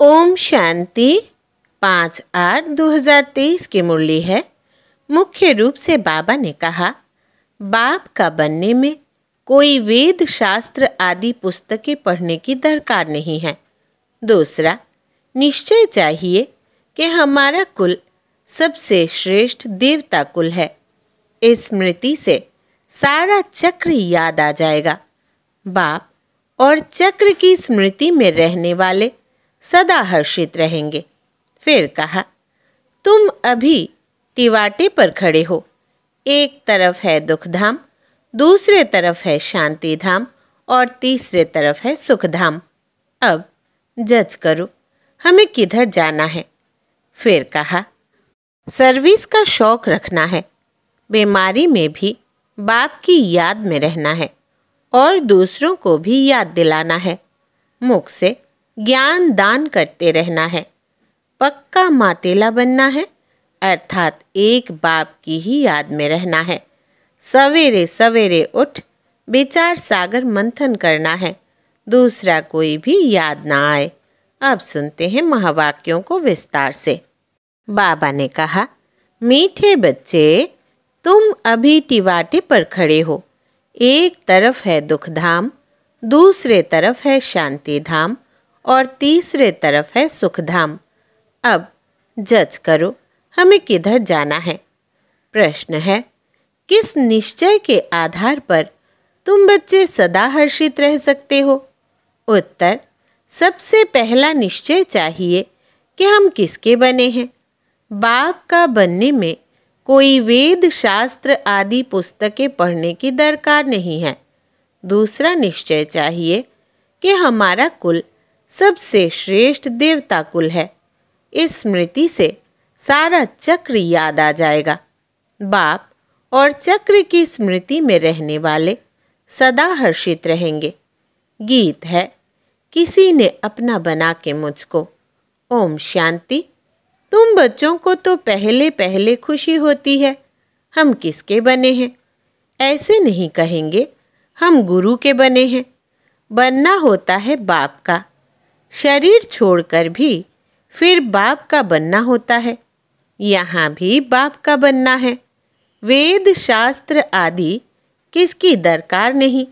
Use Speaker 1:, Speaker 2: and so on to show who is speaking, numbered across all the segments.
Speaker 1: ओम शांति पाँच आठ 2023 की मुरली है मुख्य रूप से बाबा ने कहा बाप का बनने में कोई वेद शास्त्र आदि पुस्तकें पढ़ने की दरकार नहीं है दूसरा निश्चय चाहिए कि हमारा कुल सबसे श्रेष्ठ देवता कुल है इस स्मृति से सारा चक्र याद आ जाएगा बाप और चक्र की स्मृति में रहने वाले सदा हर्षित रहेंगे फिर कहा तुम अभी टिवाटे पर खड़े हो एक तरफ है दुखधाम दूसरे तरफ है शांति धाम और तीसरे तरफ है सुखधाम अब जज करो हमें किधर जाना है फिर कहा सर्विस का शौक रखना है बीमारी में भी बाप की याद में रहना है और दूसरों को भी याद दिलाना है मुख से ज्ञान दान करते रहना है पक्का मातेला बनना है अर्थात एक बाप की ही याद में रहना है सवेरे सवेरे उठ विचार सागर मंथन करना है दूसरा कोई भी याद ना आए अब सुनते हैं महावाक्यों को विस्तार से बाबा ने कहा मीठे बच्चे तुम अभी टिवाटे पर खड़े हो एक तरफ है दुख धाम दूसरे तरफ है शांति धाम और तीसरे तरफ है सुखधाम अब जज करो हमें किधर जाना है प्रश्न है किस निश्चय के आधार पर तुम बच्चे सदा हर्षित रह सकते हो उत्तर सबसे पहला निश्चय चाहिए कि हम किसके बने हैं बाप का बनने में कोई वेद शास्त्र आदि पुस्तकें पढ़ने की दरकार नहीं है दूसरा निश्चय चाहिए कि हमारा कुल सबसे श्रेष्ठ देवता कुल है इस स्मृति से सारा चक्र याद आ जाएगा बाप और चक्र की स्मृति में रहने वाले सदा हर्षित रहेंगे गीत है किसी ने अपना बना के मुझको ओम शांति तुम बच्चों को तो पहले पहले खुशी होती है हम किसके बने हैं ऐसे नहीं कहेंगे हम गुरु के बने हैं बनना होता है बाप का शरीर छोड़कर भी फिर बाप का बनना होता है यहाँ भी बाप का बनना है वेद शास्त्र आदि किसकी दरकार नहीं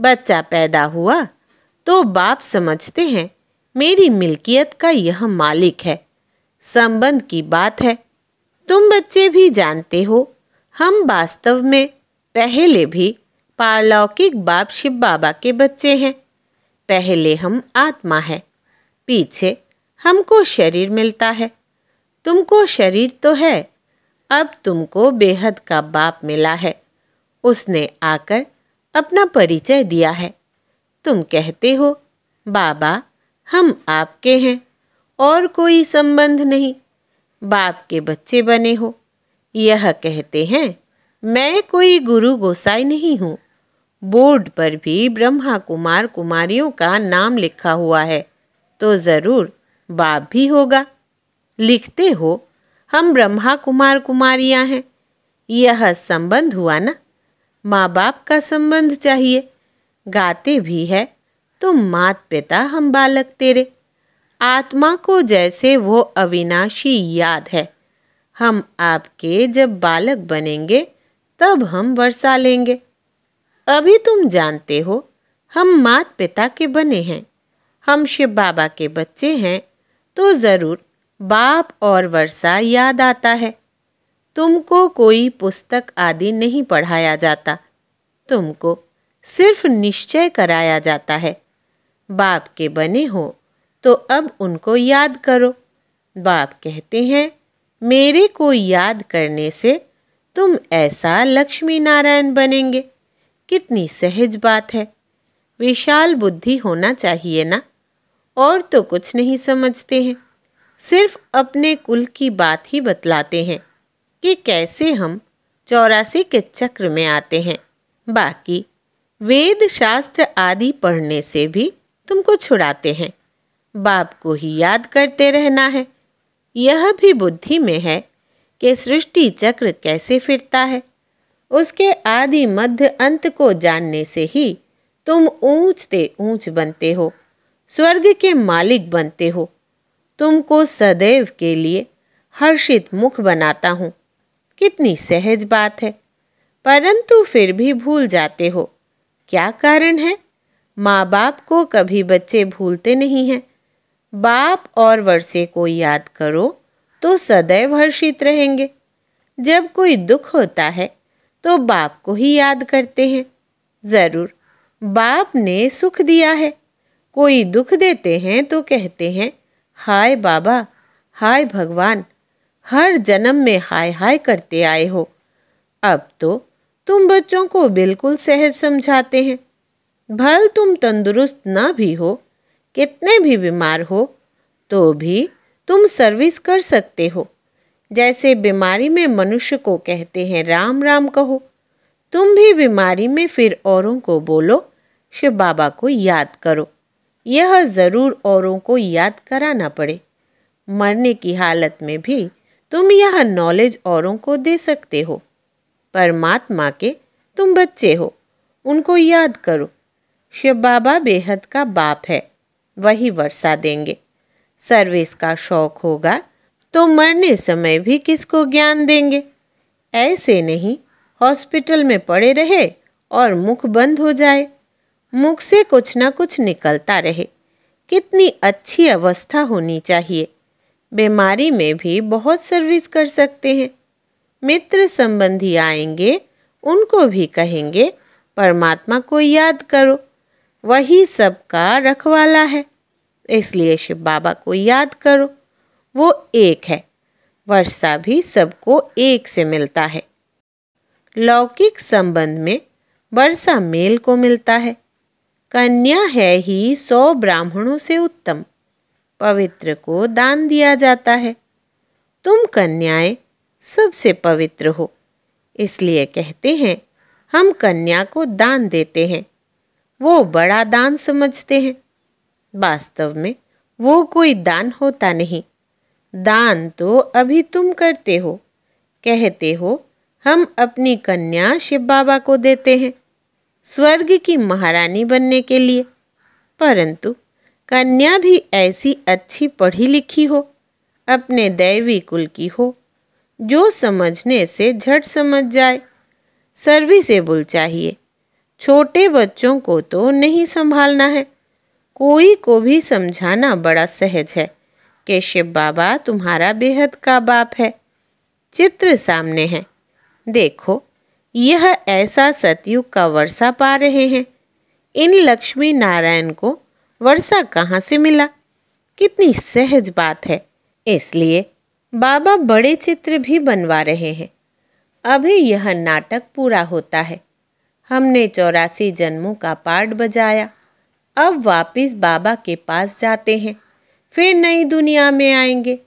Speaker 1: बच्चा पैदा हुआ तो बाप समझते हैं मेरी मिल्कियत का यह मालिक है संबंध की बात है तुम बच्चे भी जानते हो हम वास्तव में पहले भी पारलौकिक बाप शिव बाबा के बच्चे हैं पहले हम आत्मा है पीछे हमको शरीर मिलता है तुमको शरीर तो है अब तुमको बेहद का बाप मिला है उसने आकर अपना परिचय दिया है तुम कहते हो बाबा हम आपके हैं और कोई संबंध नहीं बाप के बच्चे बने हो यह कहते हैं मैं कोई गुरु गोसाई नहीं हूँ बोर्ड पर भी ब्रह्मा कुमार कुमारियों का नाम लिखा हुआ है तो ज़रूर बाप भी होगा लिखते हो हम ब्रह्मा कुमार कुमारियां हैं यह संबंध हुआ ना माँ बाप का संबंध चाहिए गाते भी है तो मात पिता हम बालक तेरे आत्मा को जैसे वो अविनाशी याद है हम आपके जब बालक बनेंगे तब हम वर्षा लेंगे अभी तुम जानते हो हम मात पिता के बने हैं हम शिव बाबा के बच्चे हैं तो ज़रूर बाप और वर्षा याद आता है तुमको कोई पुस्तक आदि नहीं पढ़ाया जाता तुमको सिर्फ निश्चय कराया जाता है बाप के बने हो तो अब उनको याद करो बाप कहते हैं मेरे को याद करने से तुम ऐसा लक्ष्मी नारायण बनेंगे कितनी सहज बात है विशाल बुद्धि होना चाहिए ना और तो कुछ नहीं समझते हैं सिर्फ अपने कुल की बात ही बतलाते हैं कि कैसे हम चौरासी के चक्र में आते हैं बाकी वेद शास्त्र आदि पढ़ने से भी तुमको छुड़ाते हैं बाप को ही याद करते रहना है यह भी बुद्धि में है कि सृष्टि चक्र कैसे फिरता है उसके आदि मध्य अंत को जानने से ही तुम ऊंचते ऊंच बनते हो स्वर्ग के मालिक बनते हो तुमको सदैव के लिए हर्षित मुख बनाता हूँ कितनी सहज बात है परंतु फिर भी भूल जाते हो क्या कारण है माँ बाप को कभी बच्चे भूलते नहीं हैं बाप और वर्षे को याद करो तो सदैव हर्षित रहेंगे जब कोई दुख होता है तो बाप को ही याद करते हैं ज़रूर बाप ने सुख दिया है कोई दुख देते हैं तो कहते हैं हाय बाबा हाय भगवान हर जन्म में हाय हाय करते आए हो अब तो तुम बच्चों को बिल्कुल सहज समझाते हैं भल तुम तंदुरुस्त ना भी हो कितने भी बीमार हो तो भी तुम सर्विस कर सकते हो जैसे बीमारी में मनुष्य को कहते हैं राम राम कहो तुम भी बीमारी में फिर औरों को बोलो शिव बाबा को याद करो यह ज़रूर औरों को याद कराना पड़े मरने की हालत में भी तुम यह नॉलेज औरों को दे सकते हो परमात्मा के तुम बच्चे हो उनको याद करो शिव बाबा बेहद का बाप है वही वर्षा देंगे सर्विस का शौक होगा तो मरने समय भी किसको ज्ञान देंगे ऐसे नहीं हॉस्पिटल में पड़े रहे और मुख बंद हो जाए मुख से कुछ ना कुछ निकलता रहे कितनी अच्छी अवस्था होनी चाहिए बीमारी में भी बहुत सर्विस कर सकते हैं मित्र संबंधी आएंगे उनको भी कहेंगे परमात्मा को याद करो वही सबका रखवाला है इसलिए शिव बाबा को याद करो वो एक है वर्षा भी सबको एक से मिलता है लौकिक संबंध में वर्षा मेल को मिलता है कन्या है ही सौ ब्राह्मणों से उत्तम पवित्र को दान दिया जाता है तुम कन्याएं सबसे पवित्र हो इसलिए कहते हैं हम कन्या को दान देते हैं वो बड़ा दान समझते हैं वास्तव में वो कोई दान होता नहीं दान तो अभी तुम करते हो कहते हो हम अपनी कन्या शिव बाबा को देते हैं स्वर्ग की महारानी बनने के लिए परंतु कन्या भी ऐसी अच्छी पढ़ी लिखी हो अपने दैवी कुल की हो जो समझने से झट समझ जाए सर्विसेबल चाहिए छोटे बच्चों को तो नहीं संभालना है कोई को भी समझाना बड़ा सहज है केशव शिव बाबा तुम्हारा बेहद का बाप है चित्र सामने है देखो यह ऐसा सतयुग का वर्षा पा रहे हैं इन लक्ष्मी नारायण को वर्षा कहाँ से मिला कितनी सहज बात है इसलिए बाबा बड़े चित्र भी बनवा रहे हैं अभी यह नाटक पूरा होता है हमने चौरासी जन्मों का पार्ट बजाया अब वापस बाबा के पास जाते हैं फिर नई दुनिया में आएंगे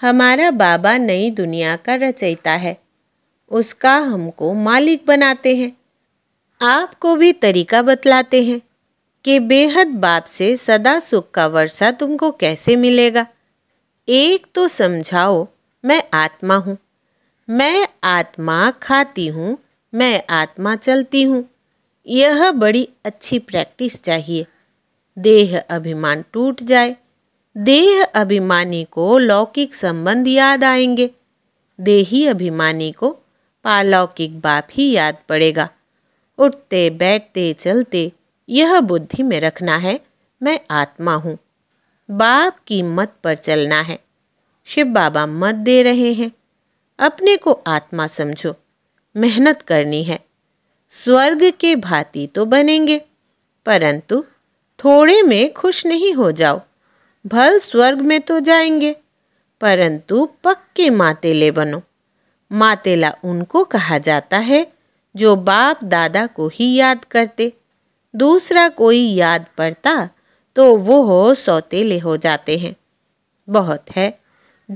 Speaker 1: हमारा बाबा नई दुनिया का रचयिता है उसका हमको मालिक बनाते हैं आपको भी तरीका बतलाते हैं कि बेहद बाप से सदा सुख का वर्षा तुमको कैसे मिलेगा एक तो समझाओ मैं आत्मा हूँ मैं आत्मा खाती हूँ मैं आत्मा चलती हूँ यह बड़ी अच्छी प्रैक्टिस चाहिए देह अभिमान टूट जाए देह अभिमानी को लौकिक संबंध याद आएंगे देही अभिमानी को पारलौकिक बाप ही याद पड़ेगा उठते बैठते चलते यह बुद्धि में रखना है मैं आत्मा हूँ बाप की मत पर चलना है शिव बाबा मत दे रहे हैं अपने को आत्मा समझो मेहनत करनी है स्वर्ग के भांति तो बनेंगे परंतु थोड़े में खुश नहीं हो जाओ भल स्वर्ग में तो जाएंगे परंतु पक्के मातेले बनो मातेला उनको कहा जाता है जो बाप दादा को ही याद करते दूसरा कोई याद पड़ता तो वो हो सौतेले हो जाते हैं बहुत है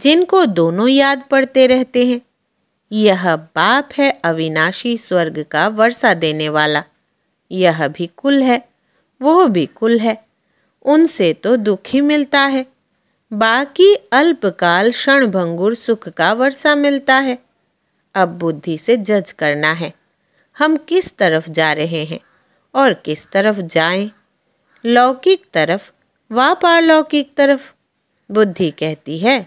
Speaker 1: जिनको दोनों याद पड़ते रहते हैं यह बाप है अविनाशी स्वर्ग का वर्षा देने वाला यह भी कुल है वह भी कुल है उनसे तो दुख ही मिलता है बाकी अल्पकाल क्षणभंगुर सुख का वर्षा मिलता है अब बुद्धि से जज करना है हम किस तरफ जा रहे हैं और किस तरफ जाएं? लौकिक तरफ व पारलौकिक तरफ बुद्धि कहती है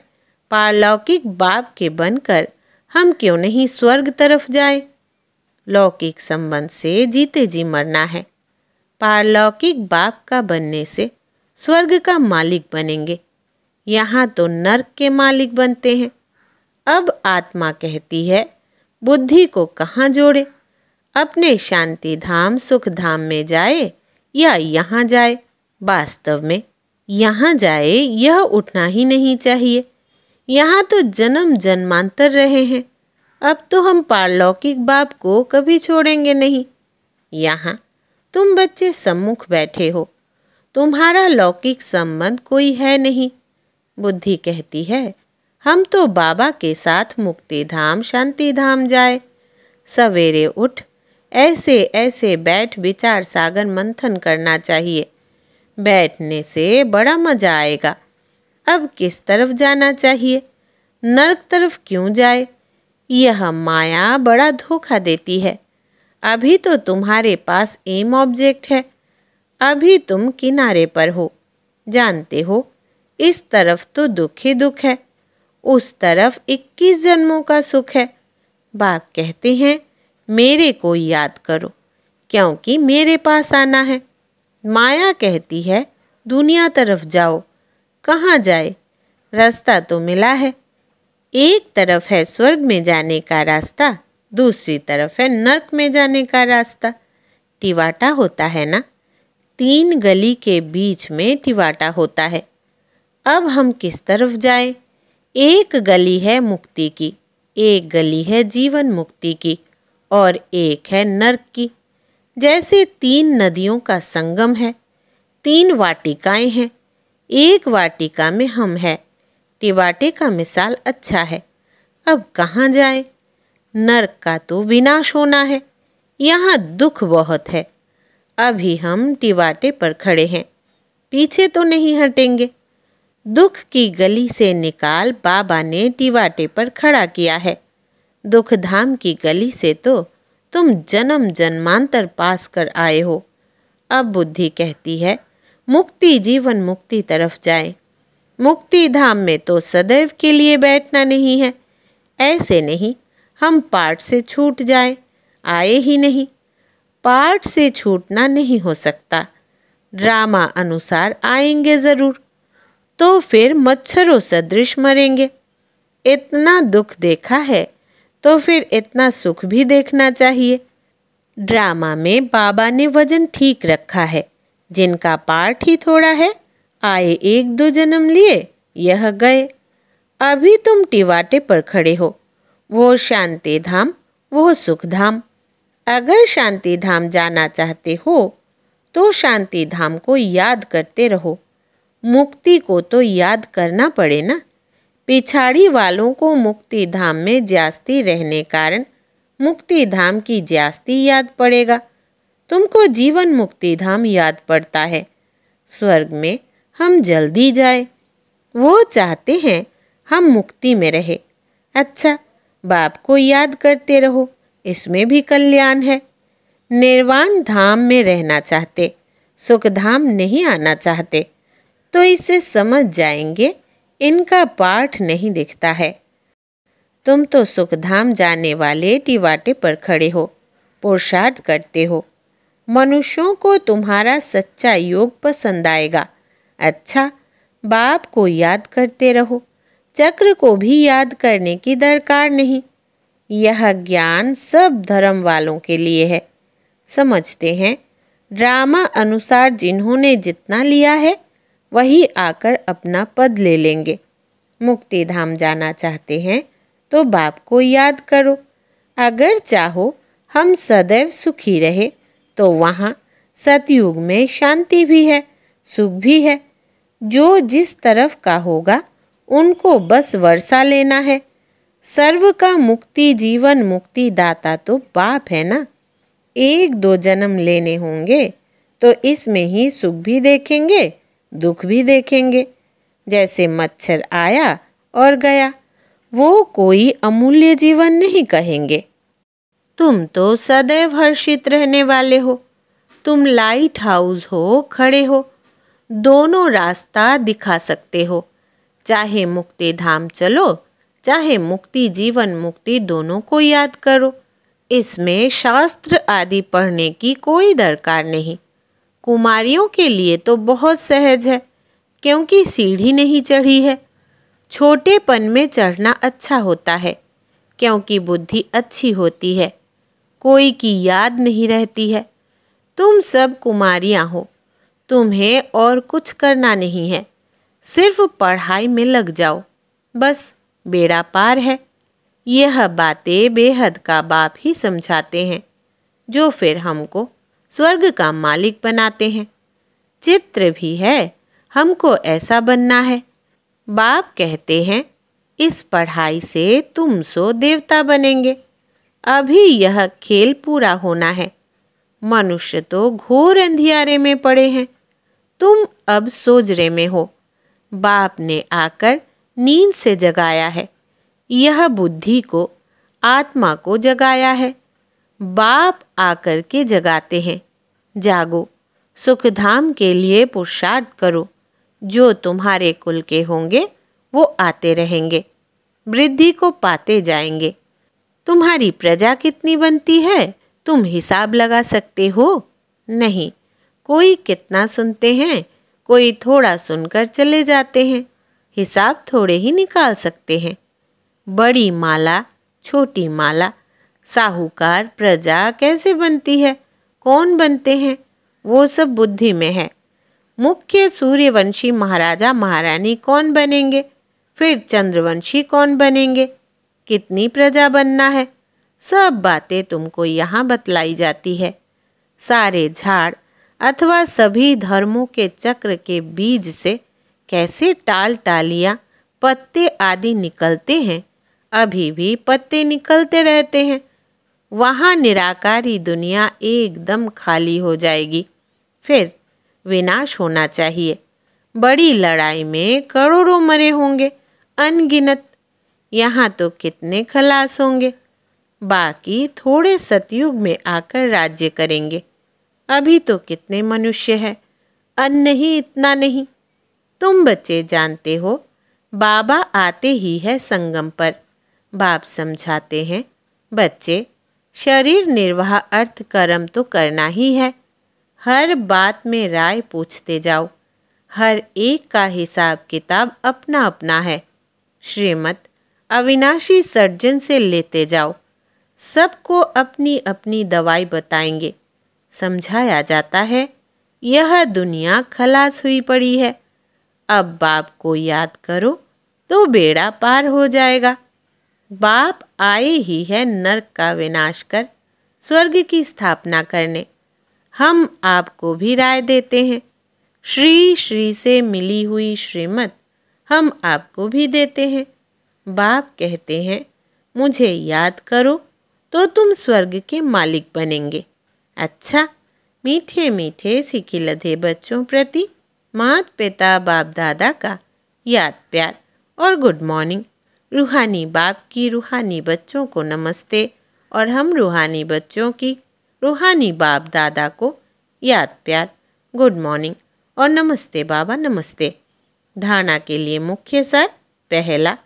Speaker 1: पारलौकिक बाप के बनकर हम क्यों नहीं स्वर्ग तरफ जाए लौकिक संबंध से जीते जी मरना है पारलौकिक बाप का बनने से स्वर्ग का मालिक बनेंगे यहाँ तो नर्क के मालिक बनते हैं अब आत्मा कहती है बुद्धि को कहाँ जोड़े अपने शांति धाम सुख धाम में जाए या यहाँ जाए वास्तव में यहाँ जाए यह उठना ही नहीं चाहिए यहाँ तो जन्म जन्मांतर रहे हैं अब तो हम पारलौकिक बाप को कभी छोड़ेंगे नहीं यहाँ तुम बच्चे सम्मुख बैठे हो तुम्हारा लौकिक संबंध कोई है नहीं बुद्धि कहती है हम तो बाबा के साथ मुक्ति धाम शांति धाम जाए सवेरे उठ ऐसे ऐसे बैठ विचार सागर मंथन करना चाहिए बैठने से बड़ा मजा आएगा अब किस तरफ जाना चाहिए नर्क तरफ क्यों जाए यह माया बड़ा धोखा देती है अभी तो तुम्हारे पास एम ऑब्जेक्ट है अभी तुम किनारे पर हो जानते हो इस तरफ तो दुख ही दुख है उस तरफ इक्कीस जन्मों का सुख है बाप कहते हैं मेरे को याद करो क्योंकि मेरे पास आना है माया कहती है दुनिया तरफ जाओ कहाँ जाए रास्ता तो मिला है एक तरफ है स्वर्ग में जाने का रास्ता दूसरी तरफ है नर्क में जाने का रास्ता टिवाटा होता है ना तीन गली के बीच में टिवाटा होता है अब हम किस तरफ जाएं? एक गली है मुक्ति की एक गली है जीवन मुक्ति की और एक है नर्क की जैसे तीन नदियों का संगम है तीन वाटिकाएं हैं एक वाटिका में हम है टिवाटे का मिसाल अच्छा है अब कहाँ जाए नर्क का तो विनाश होना है यहाँ दुख बहुत है अभी हम टिवाटे पर खड़े हैं पीछे तो नहीं हटेंगे दुख की गली से निकाल बाबा ने टिवाटे पर खड़ा किया है दुख धाम की गली से तो तुम जन्म जन्मांतर पास कर आए हो अब बुद्धि कहती है मुक्ति जीवन मुक्ति तरफ जाए मुक्ति धाम में तो सदैव के लिए बैठना नहीं है ऐसे नहीं हम पाठ से छूट जाए आए ही नहीं पार्ट से छूटना नहीं हो सकता ड्रामा अनुसार आएंगे ज़रूर तो फिर मच्छरों सदृश मरेंगे इतना दुख देखा है तो फिर इतना सुख भी देखना चाहिए ड्रामा में बाबा ने वजन ठीक रखा है जिनका पार्ट ही थोड़ा है आए एक दो जन्म लिए यह गए अभी तुम टिवाटे पर खड़े हो वो शांति धाम वो सुख धाम अगर शांति धाम जाना चाहते हो तो शांति धाम को याद करते रहो मुक्ति को तो याद करना पड़े ना पिछाड़ी वालों को मुक्ति धाम में ज्यास्ती रहने कारण मुक्ति धाम की ज्यास्ती याद पड़ेगा तुमको जीवन मुक्ति धाम याद पड़ता है स्वर्ग में हम जल्दी जाए वो चाहते हैं हम मुक्ति में रहे अच्छा बाप को याद करते रहो इसमें भी कल्याण है निर्वाण धाम में रहना चाहते सुख धाम नहीं आना चाहते तो इसे समझ जाएंगे इनका पाठ नहीं दिखता है तुम तो सुखधाम जाने वाले टिवाटे पर खड़े हो पुरुषार्थ करते हो मनुष्यों को तुम्हारा सच्चा योग पसंद आएगा अच्छा बाप को याद करते रहो चक्र को भी याद करने की दरकार नहीं यह ज्ञान सब धर्म वालों के लिए है समझते हैं ड्रामा अनुसार जिन्होंने जितना लिया है वही आकर अपना पद ले लेंगे मुक्ति धाम जाना चाहते हैं तो बाप को याद करो अगर चाहो हम सदैव सुखी रहे तो वहाँ सतयुग में शांति भी है सुख भी है जो जिस तरफ का होगा उनको बस वर्षा लेना है सर्व का मुक्ति जीवन मुक्ति दाता तो बाप है ना एक दो जन्म लेने होंगे तो इसमें ही सुख भी देखेंगे दुख भी देखेंगे जैसे मच्छर आया और गया वो कोई अमूल्य जीवन नहीं कहेंगे तुम तो सदैव हर्षित रहने वाले हो तुम लाइट हाउस हो खड़े हो दोनों रास्ता दिखा सकते हो चाहे मुक्ति धाम चलो चाहे मुक्ति जीवन मुक्ति दोनों को याद करो इसमें शास्त्र आदि पढ़ने की कोई दरकार नहीं कुमारियों के लिए तो बहुत सहज है क्योंकि सीढ़ी नहीं चढ़ी है छोटेपन में चढ़ना अच्छा होता है क्योंकि बुद्धि अच्छी होती है कोई की याद नहीं रहती है तुम सब कुमारियाँ हो तुम्हें और कुछ करना नहीं है सिर्फ पढ़ाई में लग जाओ बस बेड़ा पार है यह बातें बेहद का बाप ही समझाते हैं जो फिर हमको स्वर्ग का मालिक बनाते हैं चित्र भी है हमको ऐसा बनना है बाप कहते हैं इस पढ़ाई से तुम सो देवता बनेंगे अभी यह खेल पूरा होना है मनुष्य तो घोर अंधियारे में पड़े हैं तुम अब सोजरे में हो बाप ने आकर नींद से जगाया है यह बुद्धि को आत्मा को जगाया है बाप आकर के जगाते हैं जागो सुखधाम के लिए पुरुषार्थ करो जो तुम्हारे कुल के होंगे वो आते रहेंगे वृद्धि को पाते जाएंगे तुम्हारी प्रजा कितनी बनती है तुम हिसाब लगा सकते हो नहीं कोई कितना सुनते हैं कोई थोड़ा सुनकर चले जाते हैं हिसाब थोड़े ही निकाल सकते हैं बड़ी माला छोटी माला साहूकार प्रजा कैसे बनती है कौन बनते हैं वो सब बुद्धि में है मुख्य सूर्यवंशी महाराजा महारानी कौन बनेंगे फिर चंद्रवंशी कौन बनेंगे कितनी प्रजा बनना है सब बातें तुमको यहाँ बतलाई जाती है सारे झाड़ अथवा सभी धर्मों के चक्र के बीज से कैसे टाल टालिया पत्ते आदि निकलते हैं अभी भी पत्ते निकलते रहते हैं वहाँ निराकारी दुनिया एकदम खाली हो जाएगी फिर विनाश होना चाहिए बड़ी लड़ाई में करोड़ों मरे होंगे अनगिनत यहाँ तो कितने खलास होंगे बाकी थोड़े सतयुग में आकर राज्य करेंगे अभी तो कितने मनुष्य हैं अन्न ही इतना नहीं तुम बच्चे जानते हो बाबा आते ही है संगम पर बाप समझाते हैं बच्चे शरीर निर्वाह अर्थ कर्म तो करना ही है हर बात में राय पूछते जाओ हर एक का हिसाब किताब अपना अपना है श्रीमत अविनाशी सर्जन से लेते जाओ सबको अपनी अपनी दवाई बताएंगे समझाया जाता है यह दुनिया खलास हुई पड़ी है अब बाप को याद करो तो बेड़ा पार हो जाएगा बाप आए ही है नर्क का विनाश कर स्वर्ग की स्थापना करने हम आपको भी राय देते हैं श्री श्री से मिली हुई श्रीमत हम आपको भी देते हैं बाप कहते हैं मुझे याद करो तो तुम स्वर्ग के मालिक बनेंगे अच्छा मीठे मीठे सिखिलधे बच्चों प्रति मात पिता बाप दादा का याद प्यार और गुड मॉर्निंग रूहानी बाप की रूहानी बच्चों को नमस्ते और हम रूहानी बच्चों की रूहानी बाप दादा को याद प्यार गुड मॉर्निंग और नमस्ते बाबा नमस्ते धारणा के लिए मुख्य सर पहला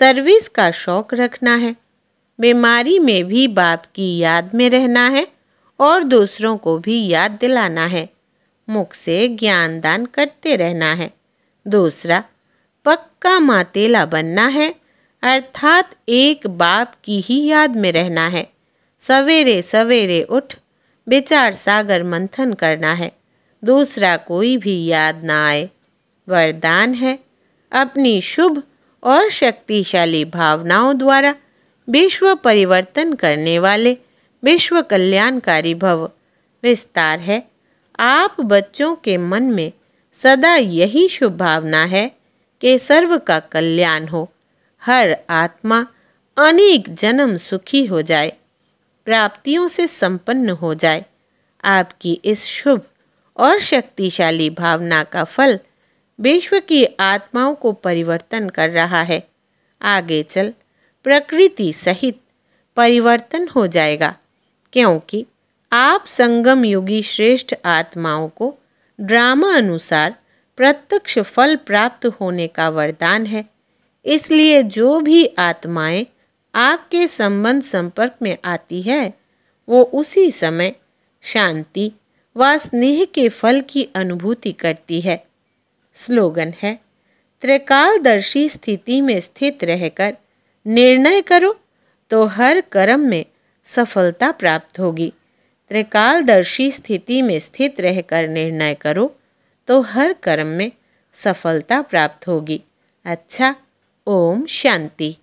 Speaker 1: सर्विस का शौक रखना है बीमारी में भी बाप की याद में रहना है और दूसरों को भी याद दिलाना है मुख से ज्ञान दान करते रहना है दूसरा पक्का मातेला बनना है अर्थात एक बाप की ही याद में रहना है सवेरे सवेरे उठ विचार सागर मंथन करना है दूसरा कोई भी याद ना आए वरदान है अपनी शुभ और शक्तिशाली भावनाओं द्वारा विश्व परिवर्तन करने वाले विश्व कल्याणकारी भव विस्तार है आप बच्चों के मन में सदा यही शुभ भावना है कि सर्व का कल्याण हो हर आत्मा अनेक जन्म सुखी हो जाए प्राप्तियों से संपन्न हो जाए आपकी इस शुभ और शक्तिशाली भावना का फल विश्व की आत्माओं को परिवर्तन कर रहा है आगे चल प्रकृति सहित परिवर्तन हो जाएगा क्योंकि आप संगम योगी श्रेष्ठ आत्माओं को ड्रामा अनुसार प्रत्यक्ष फल प्राप्त होने का वरदान है इसलिए जो भी आत्माएं आपके संबंध संपर्क में आती है वो उसी समय शांति व स्नेह के फल की अनुभूति करती है स्लोगन है त्रिकालदर्शी स्थिति में स्थित रहकर निर्णय करो तो हर कर्म में सफलता प्राप्त होगी त्रिकालदर्शी स्थिति में स्थित रहकर निर्णय करो तो हर कर्म में सफलता प्राप्त होगी अच्छा ओम शांति